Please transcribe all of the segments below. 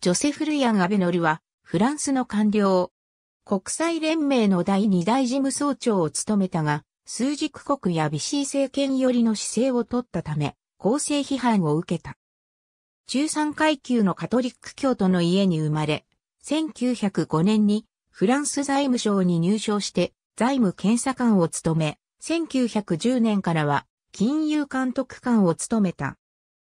ジョセフ・ルイアン・アベノルは、フランスの官僚。国際連盟の第二大事務総長を務めたが、数軸国やビシー政権寄りの姿勢を取ったため、公正批判を受けた。中産階級のカトリック教徒の家に生まれ、1905年にフランス財務省に入省して財務検査官を務め、1910年からは金融監督官を務めた。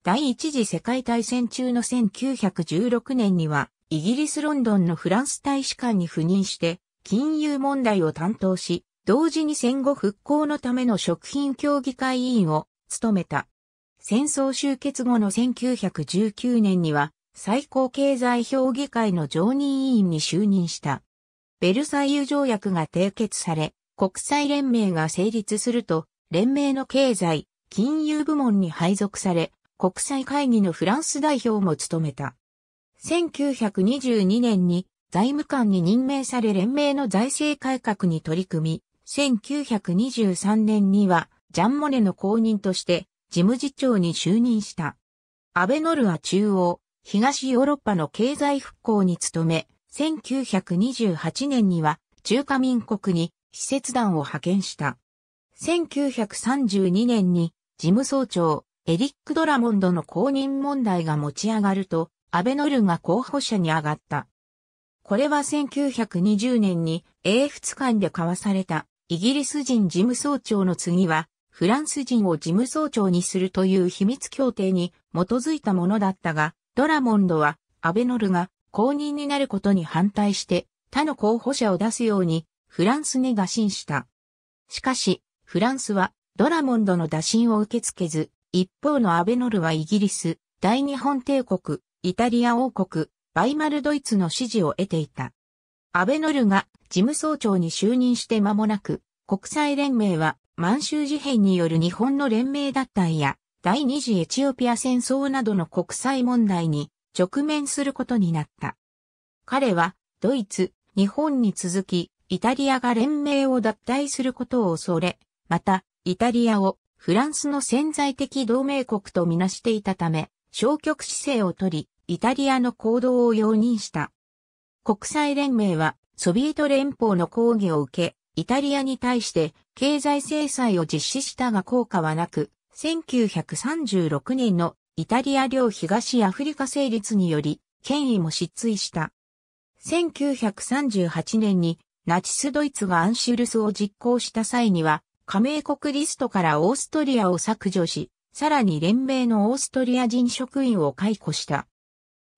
第一次世界大戦中の1916年には、イギリス・ロンドンのフランス大使館に赴任して、金融問題を担当し、同時に戦後復興のための食品協議会委員を務めた。戦争終結後の1919年には、最高経済評議会の常任委員に就任した。ベルサイユ条約が締結され、国際連盟が成立すると、連盟の経済、金融部門に配属され、国際会議のフランス代表も務めた。1922年に財務官に任命され連盟の財政改革に取り組み、1923年にはジャン・モネの公認として事務次長に就任した。アベノルは中央、東ヨーロッパの経済復興に努め、1928年には中華民国に施設団を派遣した。1932年に事務総長、エリック・ドラモンドの公認問題が持ち上がると、アベノルが候補者に上がった。これは1920年に英仏間で交わされたイギリス人事務総長の次はフランス人を事務総長にするという秘密協定に基づいたものだったが、ドラモンドはアベノルが公認になることに反対して他の候補者を出すようにフランスに打診した。しかし、フランスはドラモンドの打診を受け付けず、一方のアベノルはイギリス、大日本帝国、イタリア王国、バイマルドイツの支持を得ていた。アベノルが事務総長に就任して間もなく、国際連盟は満州事変による日本の連盟脱退や第二次エチオピア戦争などの国際問題に直面することになった。彼はドイツ、日本に続きイタリアが連盟を脱退することを恐れ、またイタリアをフランスの潜在的同盟国とみなしていたため、消極姿勢をとり、イタリアの行動を容認した。国際連盟は、ソビエト連邦の抗議を受け、イタリアに対して経済制裁を実施したが効果はなく、1936年のイタリア領東アフリカ成立により、権威も失墜した。1938年にナチスドイツがアンシュルスを実行した際には、加盟国リストからオーストリアを削除し、さらに連盟のオーストリア人職員を解雇した。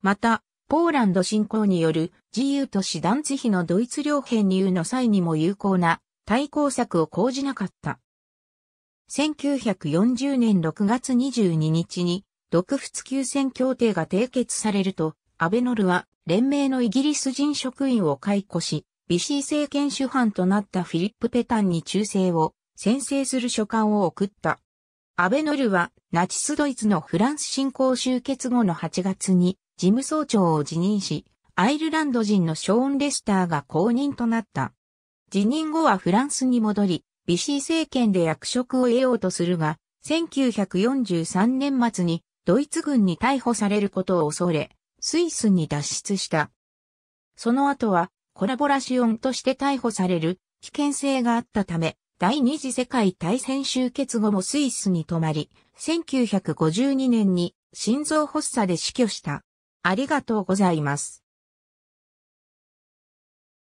また、ポーランド侵攻による自由都市ダンツヒのドイツ領編入の際にも有効な対抗策を講じなかった。1940年6月22日に、独仏休戦協定が締結されると、アベノルは連盟のイギリス人職員を解雇し、ビシー政権主犯となったフィリップ・ペタンに忠誠を先誓する書簡を送った。アベノルはナチスドイツのフランス侵攻終結後の8月に事務総長を辞任し、アイルランド人のショーン・レスターが公認となった。辞任後はフランスに戻り、ビシー政権で役職を得ようとするが、1943年末にドイツ軍に逮捕されることを恐れ、スイスに脱出した。その後はコラボラシオンとして逮捕される危険性があったため、第二次世界大戦終結後もスイスに泊まり、1952年に心臓発作で死去した。ありがとうございます。